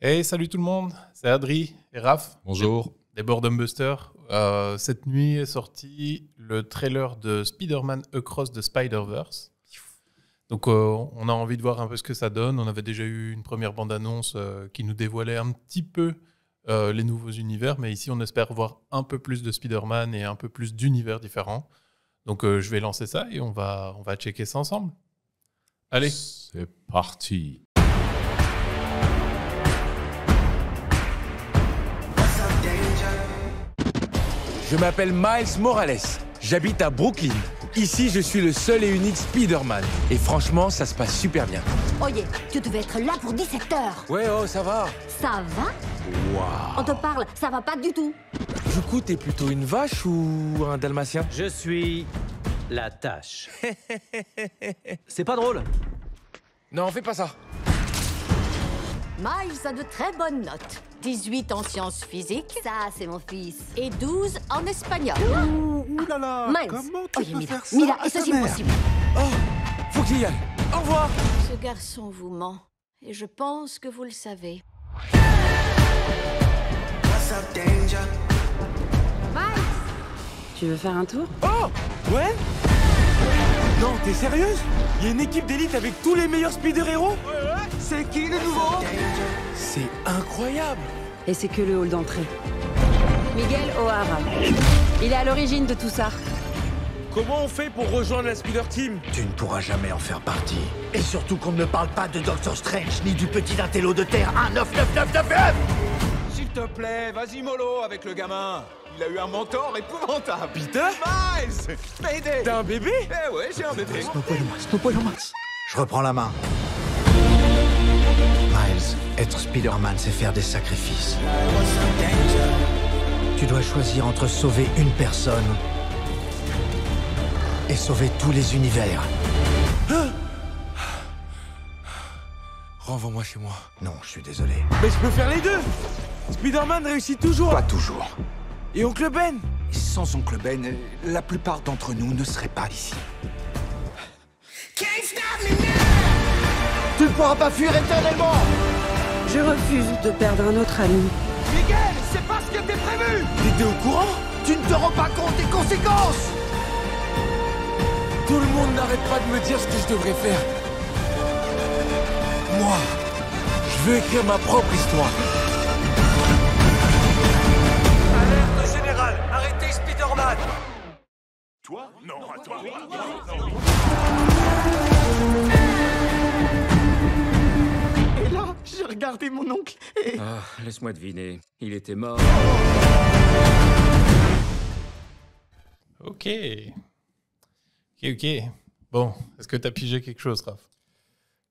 Hey, salut tout le monde, c'est Adri et Raph. Bonjour. Des Boredom Busters. Euh, cette nuit est sorti le trailer de Spider-Man Across the Spider-Verse. Donc, euh, on a envie de voir un peu ce que ça donne. On avait déjà eu une première bande-annonce euh, qui nous dévoilait un petit peu les nouveaux univers, mais ici, on espère voir un peu plus de Spider-Man et un peu plus d'univers différents. Donc, je vais lancer ça et on va, on va checker ça ensemble. Allez. C'est parti. Je m'appelle Miles Morales. J'habite à Brooklyn. Ici, je suis le seul et unique Spider-Man. Et franchement, ça se passe super bien. Oye, tu devais être là pour 17 heures. Ouais, oh, ça va. Ça va Wow. On te parle, ça va pas du tout. Du coup, t'es plutôt une vache ou un dalmatien Je suis la tâche. C'est pas drôle. Non, fais pas ça. Miles a de très bonnes notes. 18 en sciences physiques. Ça, c'est mon fils. Et 12 en espagnol. Ouh, là là Comment tu oh, Mila. faire ça Mila, c'est impossible. Oh, faut qu'il y aille. Au revoir Ce garçon vous ment. Et je pense que vous le savez. Miles Tu veux faire un tour Oh Ouais Non, t'es sérieuse Il y a une équipe d'élite avec tous les meilleurs speeder-héros c'est qui le nouveau C'est incroyable Et c'est que le hall d'entrée. Miguel O'Hara. Il est à l'origine de tout ça. Comment on fait pour rejoindre la Spider Team Tu ne pourras jamais en faire partie. Et surtout qu'on ne parle pas de Doctor Strange ni du petit intello de terre 9 S'il te plaît, vas-y mollo avec le gamin. Il a eu un mentor épouvantable. Peter Miles T'as un bébé Eh ouais, j'ai un bébé. Je reprends la main. Être Spider-Man, c'est faire des sacrifices. Tu dois choisir entre sauver une personne et sauver tous les univers. Hein Renvoie-moi chez moi. Non, je suis désolé. Mais je peux faire les deux Spider-Man réussit toujours Pas toujours. Et Oncle Ben Sans Oncle Ben, la plupart d'entre nous ne seraient pas ici. Tu ne pourras pas fuir éternellement je refuse de perdre un autre ami. Miguel, c'est pas ce qui était prévu T'étais au courant Tu ne te rends pas compte des conséquences Tout le monde n'arrête pas de me dire ce que je devrais faire. Moi, je veux écrire ma propre histoire. Alerte générale Arrêtez Spider-Man Toi Non, à toi. Regardez mon oncle ah, laisse-moi deviner. Il était mort. Ok. Ok, ok. Bon, est-ce que t'as pigé quelque chose, Raph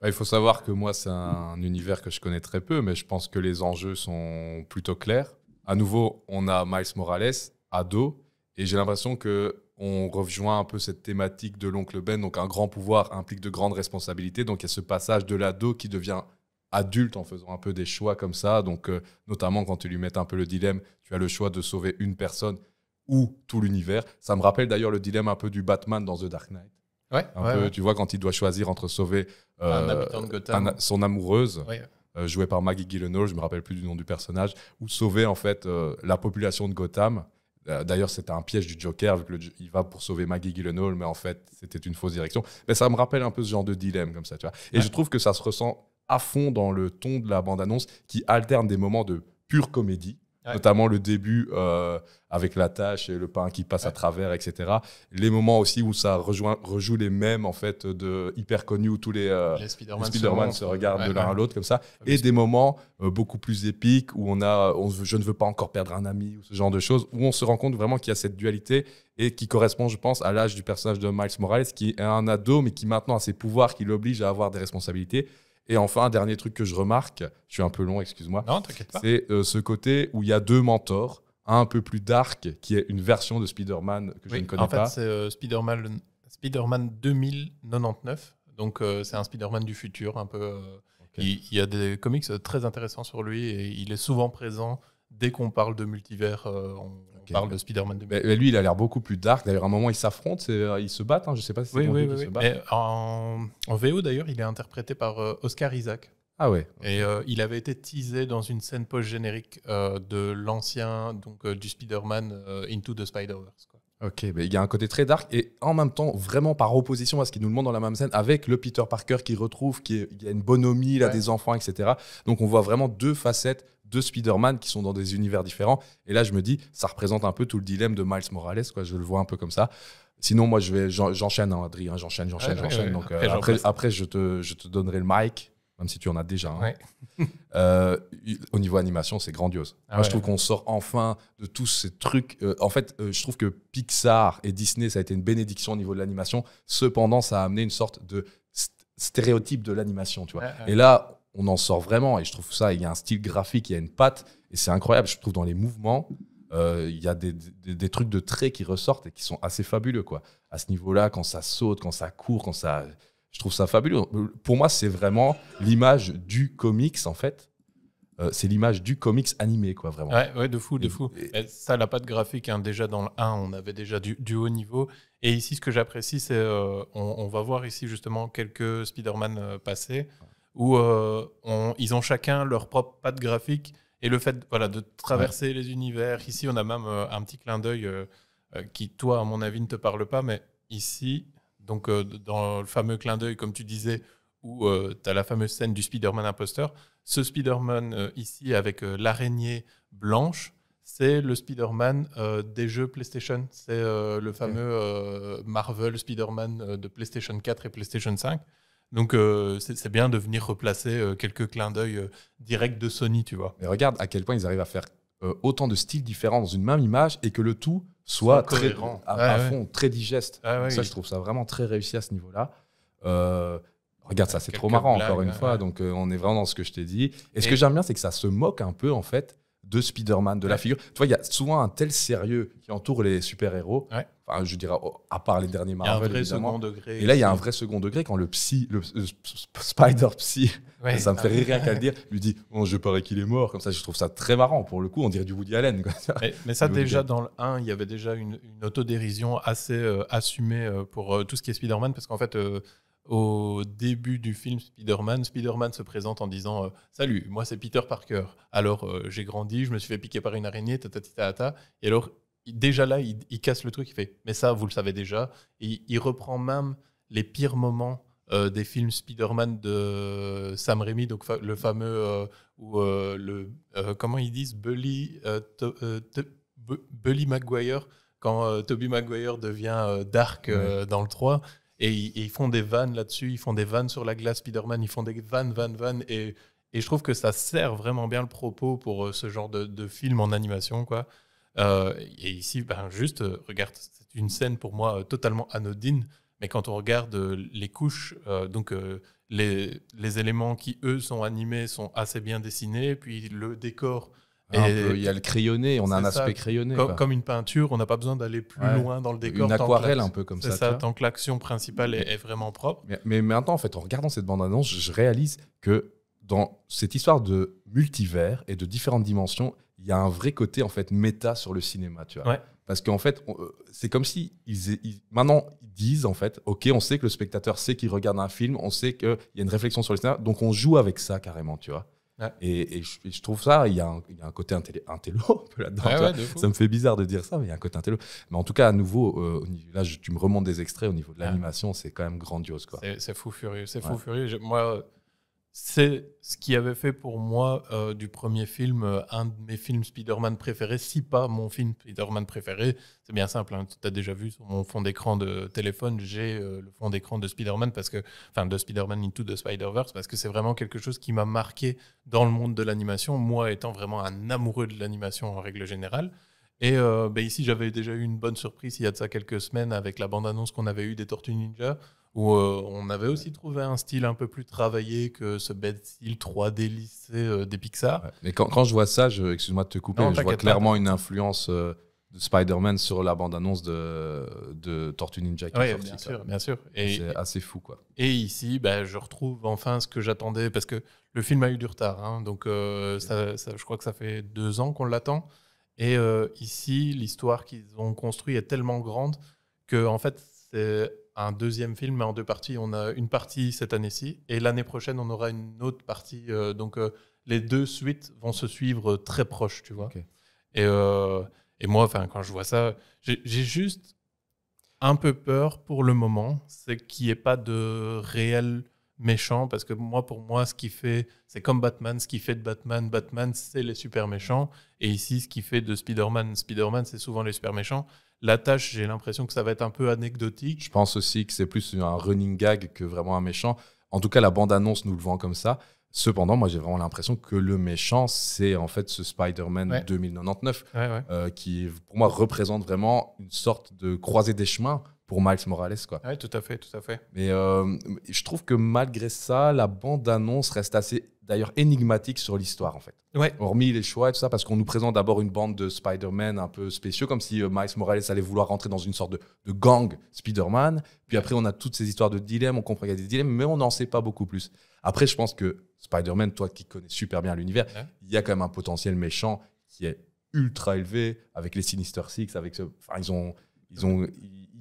bah, il faut savoir que moi, c'est un univers que je connais très peu, mais je pense que les enjeux sont plutôt clairs. À nouveau, on a Miles Morales, ado, et j'ai l'impression que on rejoint un peu cette thématique de l'oncle Ben. Donc, un grand pouvoir implique de grandes responsabilités. Donc, il y a ce passage de l'ado qui devient adulte en faisant un peu des choix comme ça. Donc, euh, notamment quand tu lui mets un peu le dilemme, tu as le choix de sauver une personne ou tout l'univers. Ça me rappelle d'ailleurs le dilemme un peu du Batman dans The Dark Knight. Ouais, un peu, Tu vois, quand il doit choisir entre sauver euh, son amoureuse, euh, jouée par Maggie Gyllenhaal, je me rappelle plus du nom du personnage, ou sauver en fait la population de Gotham. D'ailleurs, c'était un piège du Joker, vu qu'il va pour sauver Maggie Gyllenhaal, mais en fait, c'était une fausse direction. Mais ça me rappelle un peu ce genre de dilemme, comme ça, tu vois. Et je trouve que ça se ressent à fond dans le ton de la bande-annonce qui alterne des moments de pure comédie, notamment le début euh, avec la tâche et le pain qui passe à travers, etc. Les moments aussi où ça rejoue les mêmes en fait de hyper connus où tous les, euh, Spider-Man, se, regardent de l'un à l'autre comme ça, et des moments euh, beaucoup plus épiques où on a on, je ne veux pas encore perdre un ami ou ce genre de choses où on se rend compte vraiment qu'il y a cette dualité et qui correspond, je pense, à l'âge du personnage de Miles Morales qui est un ado mais qui maintenant a ses pouvoirs qui l'oblige à avoir des responsabilités et enfin, un dernier truc que je remarque, je suis un peu long, excuse-moi. Non, t'inquiète pas. C'est euh, ce côté où il y a deux mentors, un un peu plus dark, qui est une version de Spider-Man que je ne connais pas. En fait, c'est euh, Spider-Man Spider 2099. Donc, euh, c'est un Spider-Man du futur, un peu. Il, y a des comics très intéressants sur lui et il est souvent présent. Dès qu'on parle de multivers, on, parle de Spider-Man lui, il a l'air beaucoup plus dark. D'ailleurs, à un moment, ils s'affrontent, euh, ils se battent. Hein. Je sais pas si c'est oui, oui, oui, en, VO, d'ailleurs, il est interprété par euh, Oscar Isaac. Ah ouais. Et euh, il avait été teasé dans une scène post-générique de l'ancien, donc du Spider-Man Into the Spider-Verse. Ok, mais il y a un côté très dark et en même temps vraiment par opposition à ce qu'il nous montre dans la même scène avec le Peter Parker qui retrouve, qui a une bonhomie, il a des enfants, etc. Donc on voit vraiment deux facettes deux Spider-Man qui sont dans des univers différents. Et là, je me dis, ça représente un peu tout le dilemme de Miles Morales, quoi. Je le vois un peu comme ça. Sinon, moi, je vais, j'enchaîne, hein, Adrien, j'enchaîne, j'enchaîne, ah, j'enchaîne. Euh, après, je, te, donnerai le mic, même si tu en as déjà. Hein. Euh, au niveau animation, c'est grandiose. Ah je trouve qu'on sort enfin de tous ces trucs. Euh, en fait, je trouve que Pixar et Disney, ça a été une bénédiction au niveau de l'animation. Cependant, ça a amené une sorte de stéréotype de l'animation, tu vois. et là, on en sort vraiment. Et je trouve ça, il y a un style graphique, il y a une patte, et c'est incroyable. Je trouve dans les mouvements, euh, il y a des, trucs de traits qui ressortent et qui sont assez fabuleux, quoi. À ce niveau-là, quand ça saute, quand ça court, quand ça. Je trouve ça fabuleux. Pour moi, c'est vraiment l'image du comics, en fait. Euh, c'est l'image du comics animé, quoi, vraiment. Ouais, ouais de fou, de fou. Ça, la patte graphique, hein, déjà dans le 1, on avait déjà du, haut niveau. Et ici, ce que j'apprécie, c'est. Euh, on, va voir ici, justement, quelques Spider-Man passés où euh, ils ont chacun leur propre patte graphique. Et le fait voilà, de traverser les univers, ici on a même euh, un petit clin d'œil euh, qui, toi, à mon avis, ne te parle pas, mais ici, donc dans le fameux clin d'œil, comme tu disais, où tu as la fameuse scène du Spider-Man imposteur. Ce Spider-Man ici avec l'araignée blanche, c'est le Spider-Man des jeux PlayStation. C'est le fameux Marvel Spider-Man de PlayStation 4 et PlayStation 5. Donc euh, c'est bien de venir replacer euh, quelques clins d'œil direct euh, directs de Sony, tu vois. Mais regarde à quel point ils arrivent à faire autant de styles différents dans une même image et que le tout soit très grand, à, fond, très digeste. Ah ça, je trouve ça vraiment très réussi à ce niveau-là. regarde ça, c'est trop marrant encore une fois. Donc on est vraiment dans ce que je t'ai dit. et, ce que j'aime bien, c'est que ça se moque un peu en fait de Spider-Man, de la figure. Tu vois, il y a souvent un tel sérieux qui entoure les super-héros. je dirais, à part les derniers Marvel. un vrai second degré. Et là, il y a un vrai second degré quand le psy, le, euh, Spider-Psy, ça me fait ah rire rien qu'à le dire, lui dit je parais qu'il est mort. Comme ça, je trouve ça très marrant. Pour le coup, on dirait du Woody Allen. Mais, ça, déjà, dans le 1, il y avait déjà une, autodérision assez euh, assumée euh, pour tout ce qui est Spider-Man, parce qu'en fait au début du film Spider-Man, Spider-Man se présente en disant euh, Salut, moi c'est Peter Parker. Alors euh, j'ai grandi, je me suis fait piquer par une araignée, tata Et alors, déjà là, il, casse le truc, il fait Mais ça, vous le savez déjà. Et il reprend même les pires moments euh, des films Spider-Man de Sam Raimi, donc le fameux. ou le, comment ils disent Bully, Bully Maguire, quand Toby Maguire devient Dark dans le 3 et, ils font des vannes là-dessus, ils font des vannes sur la glace Spider-Man, ils font des vannes, vannes, vannes. Et, et, je trouve que ça sert vraiment bien le propos pour euh, ce genre de, de film en animation. quoi. Euh, et ici, ben, juste, euh, regarde, c'est une scène pour moi totalement anodine, mais quand on regarde les couches, donc les, les, éléments qui, eux, sont animés, sont assez bien dessinés, puis le décor il y a le crayonné, on a un aspect crayonné. Comme, une peinture, on n'a pas besoin d'aller plus loin dans le décor. Une aquarelle un peu comme ça. ça, tant que l'action principale est, vraiment propre. Mais, maintenant, en fait, en regardant cette bande-annonce, je réalise que dans cette histoire de multivers et de différentes dimensions, il y a un vrai côté en fait méta sur le cinéma, tu vois. Parce qu'en fait, euh, c'est comme si ils, maintenant ils disent en fait, ok, on sait que le spectateur sait qu'il regarde un film, on sait qu'il y a une réflexion sur le cinéma, donc on joue avec ça carrément, tu vois. Et, je, trouve ça, il y, a un, côté intello, un peu là-dedans. ça me fait bizarre de dire ça, mais il y a un côté intello. Mais en tout cas, à nouveau, euh, là, tu me remontes des extraits au niveau de l'animation, c'est quand même grandiose. C'est fou furieux. C'est fou furieux. moi, c'est ce qui avait fait pour moi euh, du premier film euh, un de mes films Spider-Man préférés, si pas mon film Spider-Man préféré. C'est bien simple, hein. tu as déjà vu sur mon fond d'écran de téléphone, j'ai euh, le fond d'écran de Spider-Man, parce que, enfin de Spider-Man Into the Spider-Verse, parce que c'est vraiment quelque chose qui m'a marqué dans le monde de l'animation, moi étant vraiment un amoureux de l'animation en règle générale. Et ben, ici, j'avais déjà eu une bonne surprise il y a de ça quelques semaines avec la bande-annonce qu'on avait eu des Tortues Ninja où euh, on avait aussi trouvé un style un peu plus travaillé que ce bête style 3D lycée euh, des Pixar. Mais quand, je vois ça, excuse-moi de te couper, je vois clairement une influence euh, de Spider-Man sur la bande-annonce de, de Tortue Ninja Oui, bien sûr, bien sûr. C'est assez fou, quoi. Et ici, bah, je retrouve enfin ce que j'attendais, parce que le film a eu du retard, hein. donc je crois que ça fait deux ans qu'on l'attend. Et ici, l'histoire qu'ils ont construite est tellement grande que, en fait, c'est un deuxième film, en deux parties. On a une partie cette année-ci, et l'année prochaine, on aura une autre partie. Euh, donc, euh, les deux suites vont se suivre très proches, tu vois. Et, euh, et, moi, quand je vois ça, j'ai juste un peu peur pour le moment, c'est qu'il n'y ait pas de réel méchant, parce que moi, pour moi, ce qui fait, c'est comme Batman, ce qui fait de Batman, Batman, c'est les super méchants, et ici, ce qui fait de Spider-Man, Spider-Man, c'est souvent les super méchants la tâche, j'ai l'impression que ça va être un peu anecdotique. Je pense aussi que c'est plus un running gag que vraiment un méchant. En tout cas, la bande-annonce nous le vend comme ça. Cependant, moi, j'ai vraiment l'impression que le méchant, c'est en fait ce Spider-Man 2099, euh, qui, pour moi, représente vraiment une sorte de croisée des chemins pour Miles Morales. Quoi. Oui, tout à fait, tout à fait. Mais euh, je trouve que malgré ça, la bande-annonce reste assez, d'ailleurs, énigmatique sur l'histoire, en fait. Ouais. Hormis les choix et tout ça, parce qu'on nous présente d'abord une bande de Spider-Man un peu spéciaux, comme si euh, Miles Morales allait vouloir rentrer dans une sorte de, gang Spider-Man. Puis après, on a toutes ces histoires de dilemmes, on comprend qu'il y a des dilemmes, mais on n'en sait pas beaucoup plus. Après, je pense que Spider-Man, toi qui connais super bien l'univers, il y a quand même un potentiel méchant qui est ultra élevé avec les Sinister Six, avec ce... Enfin, Ils ont, ils ont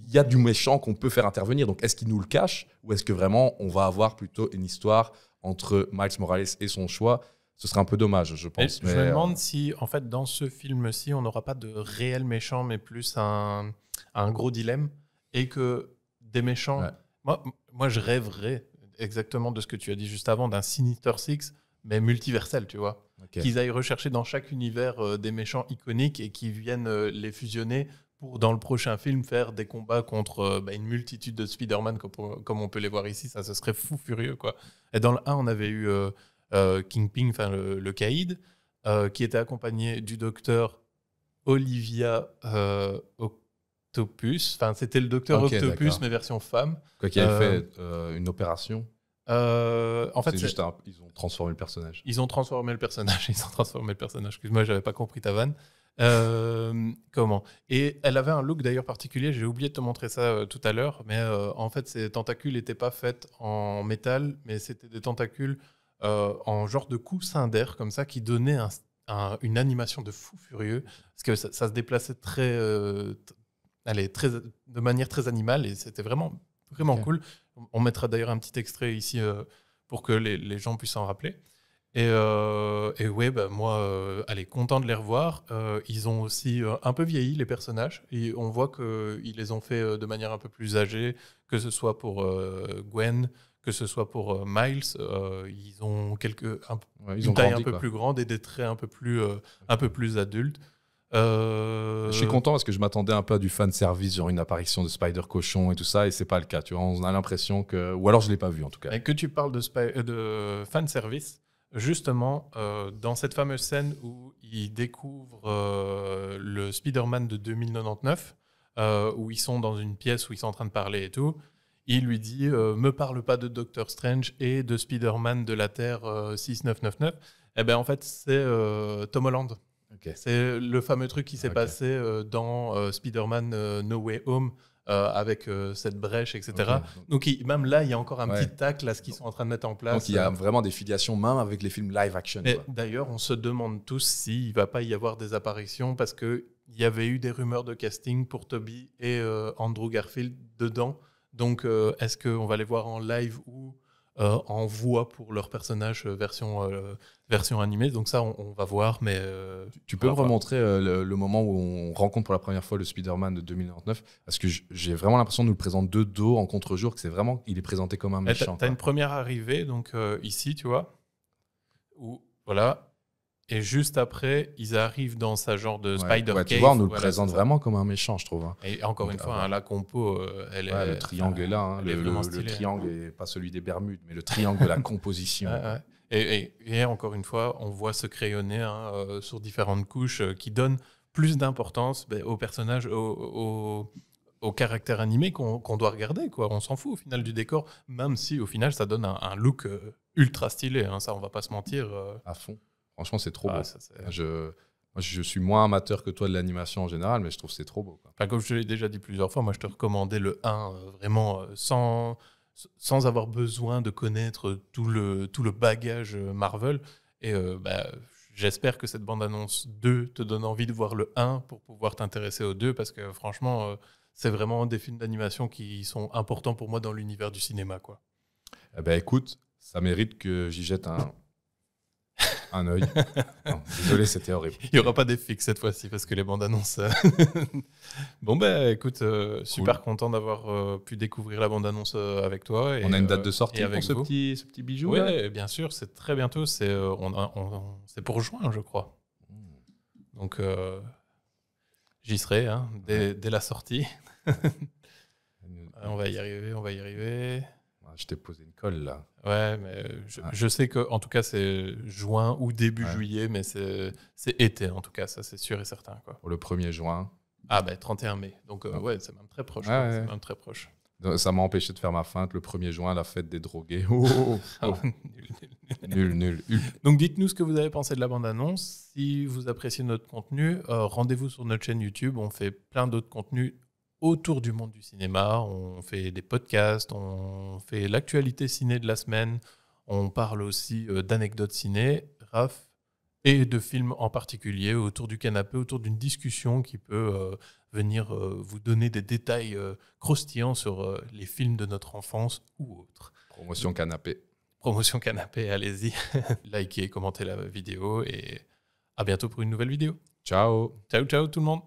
il y a du méchant qu'on peut faire intervenir. Donc, est-ce qu'il nous le cache ou est-ce que vraiment on va avoir plutôt une histoire entre Miles Morales et son choix Ce serait un peu dommage, je pense. je me euh, demande si, en fait, dans ce film-ci, on n'aura pas de réel méchant, mais plus un, gros dilemme et que des méchants. Moi, moi, je rêverais exactement de ce que tu as dit juste avant, d'un Sinister Six, mais multiversel, tu vois. Qu'ils aillent rechercher dans chaque univers euh, des méchants iconiques et qu'ils viennent euh, les fusionner pour dans le prochain film faire des combats contre euh, bah, une multitude de Spider-Man comme, on peut les voir ici, ça ce serait fou furieux quoi. Et dans le 1, on avait eu euh, euh Kingpin, enfin le, Kaïd, euh, qui était accompagné du docteur Olivia Octopus. Enfin, c'était le docteur Octopus mais version femme. Quoi qu'il fait une opération. en fait, juste ils ont transformé le personnage. Ils ont transformé le personnage. Ils ont transformé le personnage. Excuse-moi, j'avais pas compris ta vanne. Euh, comment Et elle avait un look d'ailleurs particulier, j'ai oublié de te montrer ça euh, tout à l'heure, mais euh, en fait, ces tentacules n'étaient pas faites en métal, mais c'était des tentacules en genre de coussin d'air, comme ça, qui donnaient une animation de fou furieux, parce que ça, se déplaçait très, très, de manière très animale, et c'était vraiment, vraiment cool. On mettra d'ailleurs un petit extrait ici pour que les, les gens puissent en rappeler. Et, euh, et, ouais, ben moi, euh, allez, content de les revoir. Euh, ils ont aussi euh, un peu vieilli, les personnages. Et on voit qu'ils les ont fait de manière un peu plus âgée, que ce soit pour Gwen, que ce soit pour Miles. ils ont quelques, ils une ont taille un peu plus grande et des traits un peu plus, un peu plus adultes. Je suis content parce que je m'attendais un peu à du fan service, genre une apparition de Spider Cochon et tout ça, et c'est pas le cas. Tu on a l'impression que, ou alors je l'ai pas vu en tout cas. Et que tu parles de, de fan service, Justement, euh, dans cette fameuse scène où il découvre euh, le Spider-Man de 2099, euh, où ils sont dans une pièce où ils sont en train de parler et tout, il lui dit Me parle pas de Doctor Strange et de Spider-Man de la Terre 6999. Eh bien, en fait, c'est Tom Holland. C'est le fameux truc qui s'est passé dans Spider-Man No Way Home euh, avec euh, cette brèche, etc. Donc même là, il y a encore un petit tacle à ce qu'ils sont en train de mettre en place. Donc il y a euh. vraiment des filiations même avec les films live action. D'ailleurs, on se demande tous s'il ne va pas y avoir des apparitions parce qu'il y avait eu des rumeurs de casting pour Toby et Andrew Garfield dedans. Donc est-ce qu'on va les voir en live ou euh, en voix pour leur personnage euh, version, euh, version animée. Donc ça, on, va voir. Mais tu, peux me remontrer le, moment où on rencontre pour la première fois le Spider-Man de 2099 Parce que j'ai vraiment l'impression de nous le présente de dos en contre-jour, que c'est vraiment, il est présenté comme un eh, méchant. T'as une première arrivée, donc ici, tu vois, ou voilà, et juste après, ils arrivent dans sa genre de Spider ouais, Tu vois, on nous le présente vraiment comme un méchant, je trouve. Hein. Et encore une fois, euh, hein, la compo, euh, hein. elle est, Le triangle est là. le, triangle, n'est pas celui des Bermudes, mais le triangle de la composition. Et, et, encore une fois, on voit se crayonner euh, sur différentes couches qui donne plus d'importance ben, au personnage, au caractère animé qu'on doit regarder. Quoi. On s'en fout au final du décor, même si au final ça donne un, look ultra stylé. ça, on va pas se mentir. À fond. Franchement, c'est trop ah, beau. je, je suis moins amateur que toi de l'animation en général, mais je trouve que c'est trop beau. comme je te l'ai déjà dit plusieurs fois, moi, je te recommandais le 1 euh, vraiment euh, sans, sans avoir besoin de connaître tout le, tout le bagage euh, Marvel. Et bah, j'espère que cette bande-annonce 2 te donne envie de voir le 1 pour pouvoir t'intéresser au deux, parce que franchement, c'est vraiment des films d'animation qui sont importants pour moi dans l'univers du cinéma. Quoi. Eh ben, écoute, ça mérite que j'y jette un, un œil. désolé, c'était horrible. Il n'y aura pas des fixes cette fois-ci parce que les bandes annonces. Euh, bon, ben écoute, euh, super content d'avoir euh, pu découvrir la bande annonce avec toi. Et, on a une date de sortie avec pour ce petit, ce petit bijou. Oui, bien sûr, c'est très bientôt. C'est pour juin, je crois. Hmm. Donc, j'y serai hein, dès, dès la sortie. on va y arriver, on va y arriver je t'ai posé une colle là. Ouais, mais je, sais que en tout cas c'est juin ou début juillet, mais c'est été en tout cas, ça c'est sûr et certain. Quoi. le 1er juin. Ah ben 31 mai, donc euh, ouais, c'est même très proche. c'est même très proche. Ça m'a empêché de faire ma feinte le 1er juin, la fête des drogués. nul, nul, nul, Donc dites-nous ce que vous avez pensé de la bande-annonce. Si vous appréciez notre contenu, euh, rendez-vous sur notre chaîne YouTube. On fait plein d'autres contenus autour du monde du cinéma. On fait des podcasts, on fait l'actualité ciné de la semaine, on parle aussi euh, d'anecdotes ciné, raf, et de films en particulier autour du canapé, autour d'une discussion qui peut euh, venir euh, vous donner des détails croustillants sur les films de notre enfance ou autres. Promotion canapé. Promotion canapé, allez-y. Likez, commentez la vidéo et à bientôt pour une nouvelle vidéo. Ciao. Ciao, ciao tout le monde.